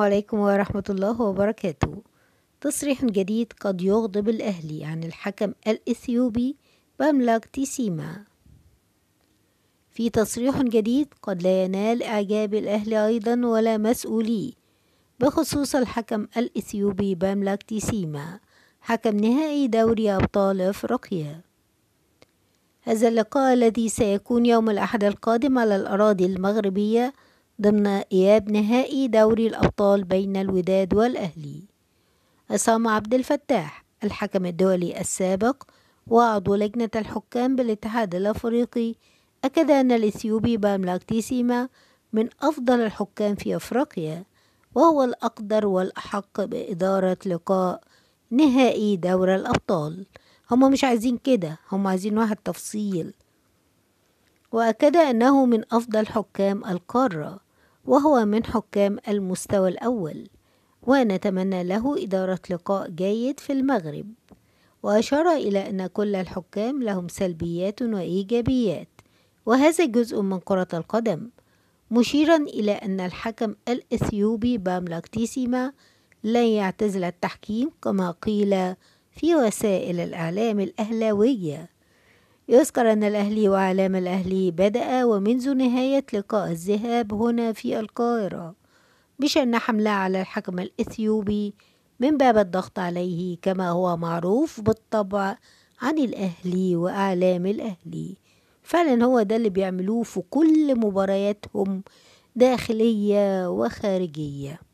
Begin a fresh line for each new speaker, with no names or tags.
عليكم ورحمة الله وبركاته تصريح جديد قد يغضب الأهلي عن الحكم الإثيوبي باملاك تيسيما في تصريح جديد قد لا ينال إعجاب الأهلي أيضا ولا مسؤوليه بخصوص الحكم الإثيوبي باملاك تيسيما حكم نهائي دوري أبطال أفريقيا هذا اللقاء الذي سيكون يوم الأحد القادم على الأراضي المغربية ضمن إياب نهائي دوري الأبطال بين الوداد والأهلي عصام عبد الفتاح الحكم الدولي السابق وعضو لجنة الحكام بالاتحاد الأفريقي أكد أن الإثيوبي باملاك تيسيما من أفضل الحكام في أفريقيا وهو الأقدر والأحق بإدارة لقاء نهائي دوري الأبطال هما مش عايزين كده هما عايزين واحد تفصيل وأكد أنه من أفضل حكام القارة وهو من حكام المستوى الأول ونتمنى له إدارة لقاء جيد في المغرب وأشار إلى أن كل الحكام لهم سلبيات وإيجابيات وهذا جزء من كرة القدم مشيرا إلى أن الحكم الإثيوبي باملاكتيسيما لن يعتزل التحكيم كما قيل في وسائل الإعلام الأهلاوية يذكر أن الأهلي وأعلام الأهلي بدأ ومنذ نهاية لقاء الذهاب هنا في القاهرة بشأن حملة على الحكم الإثيوبي من باب الضغط عليه كما هو معروف بالطبع عن الأهلي وأعلام الأهلي فعلا هو ده اللي بيعملوه في كل مبارياتهم داخلية وخارجية